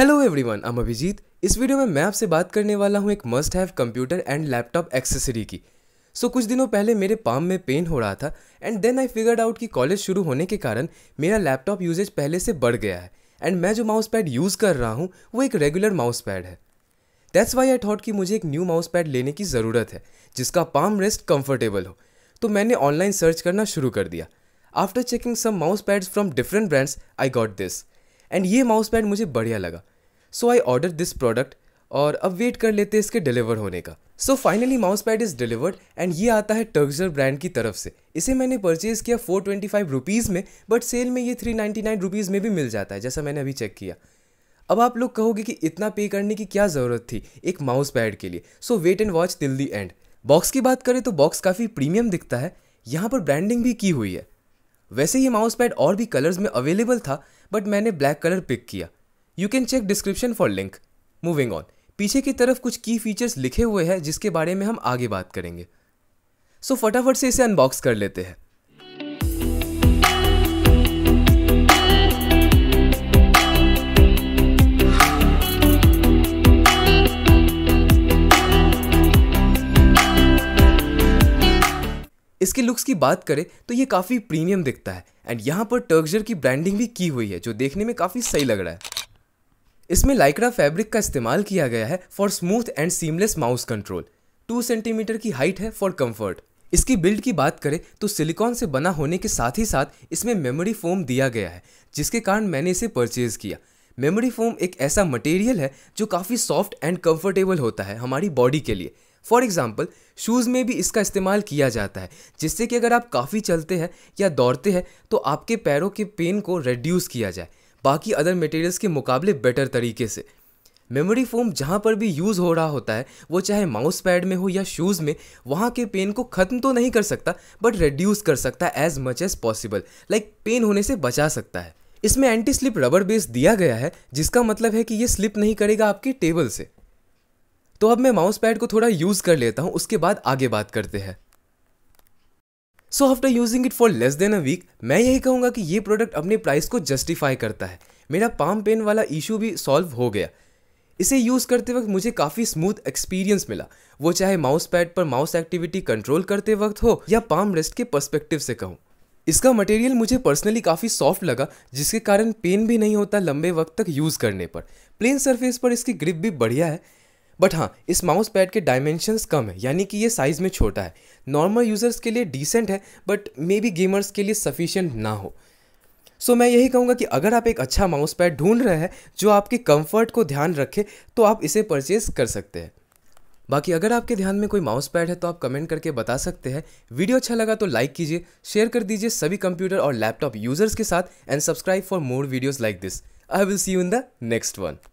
hello everyone I'm Abhijit इस video में मैं आपसे बात करने वाला हूँ एक must have computer and laptop accessory की सो so, कुछ दिनों पहले मेरे पाम में पेन हो रहा था and then I figured out कि कॉलेज शुरू होने के कारण मेरा लैपटॉप यूजेज पहले से बढ़ गया है एंड मैं जो माउस पैड यूज़ कर रहा हूँ वो एक रेगुलर माउस पैड है दैट्स वाई आई थॉट कि मुझे एक न्यू माउस पैड लेने की ज़रूरत है जिसका पाम रेस्ट कंफर्टेबल हो तो मैंने ऑनलाइन सर्च करना शुरू कर दिया after checking some mouse pads from different brands I got this and ये माउस पैड मुझे बढ़िया लगा so I order this product और अब वेट कर लेते हैं इसके डिलीवर होने का so finally mouse pad is delivered and ये आता है टर्गजर ब्रांड की तरफ से इसे मैंने परचेज़ किया फोर ट्वेंटी फाइव रुपीज़ में बट सेल में ये थ्री नाइन्टी नाइन रुपीज़ में भी मिल जाता है जैसा मैंने अभी चेक किया अब आप लोग कहोगे कि इतना पे करने की क्या ज़रूरत थी एक माउस पैड के लिए so wait and watch till the end box की बात करें तो बॉक्स काफ़ी प्रीमियम दिखता है यहाँ पर ब्रांडिंग भी की हुई है वैसे ही माउस पैड और भी कलर्स में अवेलेबल था बट मैंने ब्लैक कलर पिक किया you can check description for link moving on पीछे की तरफ कुछ की फीचर्स लिखे हुए हैं जिसके बारे में हम आगे बात करेंगे सो so, फटाफट से इसे अनबॉक्स कर लेते हैं इसके लुक्स की बात करें तो ये काफ़ी प्रीमियम दिखता है एंड यहाँ पर टर्गजर की ब्रांडिंग भी की हुई है जो देखने में काफ़ी सही लग रहा है इसमें लाइक्रा फैब्रिक का इस्तेमाल किया गया है for smooth and seamless mouse control two centimetre की हाइट है फॉर कंफर्ट इसकी बिल्ड की बात करें तो सिलिकॉन से बना होने के साथ ही साथ इसमें मेमोरी फोम दिया गया है जिसके कारण मैंने इसे परचेज़ किया मेमोरी फोम एक ऐसा मटेरियल है जो काफ़ी सॉफ्ट एंड कंफर्टेबल होता है हमारी बॉडी के लिए फॉर एग्ज़ाम्पल शूज़ में भी इसका इस्तेमाल किया जाता है जिससे कि अगर आप काफ़ी चलते हैं या दौड़ते हैं तो आपके पैरों के पेन को रिड्यूस किया जाए बाकी अदर मटेरियल्स के मुकाबले बेटर तरीके से मेमोरी फोम जहाँ पर भी यूज़ हो रहा होता है वो चाहे माउस पैड में हो या शूज़ में वहाँ के पेन को ख़त्म तो नहीं कर सकता बट रिड्यूस कर सकता है as much as possible like pain होने से बचा सकता है इसमें एंटी स्लिप रबर बेस दिया गया है जिसका मतलब है कि ये स्लिप नहीं करेगा आपके टेबल से तो अब मैं माउस पैड को थोड़ा यूज़ कर लेता हूँ उसके बाद आगे बात करते हैं so after using it for less than a week मैं यही कहूँगा कि ये प्रोडक्ट अपने प्राइस को जस्टिफाई करता है मेरा पाम पेन वाला इशू भी सॉल्व हो गया इसे यूज़ करते वक्त मुझे काफ़ी स्मूथ एक्सपीरियंस मिला वो चाहे माउस पैड पर माउस एक्टिविटी कंट्रोल करते वक्त हो या पाम रेस्ट के पर्सपेक्टिव से कहूँ इसका मटेरियल मुझे पर्सनली काफ़ी सॉफ्ट लगा जिसके कारण पेन भी नहीं होता लंबे वक्त तक यूज़ करने पर प्लेन सरफेस पर इसकी ग्रिप भी बढ़िया है बट हाँ इस माउस पैड के डायमेंशंस कम है यानी कि ये साइज़ में छोटा है नॉर्मल यूज़र्स के लिए डिसेंट है बट मे बी गेमर्स के लिए सफिशियंट ना हो सो so, मैं यही कहूँगा कि अगर आप एक अच्छा माउस पैड ढूंढ रहे हैं जो आपके कंफर्ट को ध्यान रखे तो आप इसे परचेज कर सकते हैं बाकी अगर आपके ध्यान में कोई माउस पैड है तो आप कमेंट करके बता सकते हैं वीडियो अच्छा लगा तो लाइक कीजिए शेयर कर दीजिए सभी कंप्यूटर और लैपटॉप यूजर्स के साथ and subscribe for more videos like this I will see you in the next one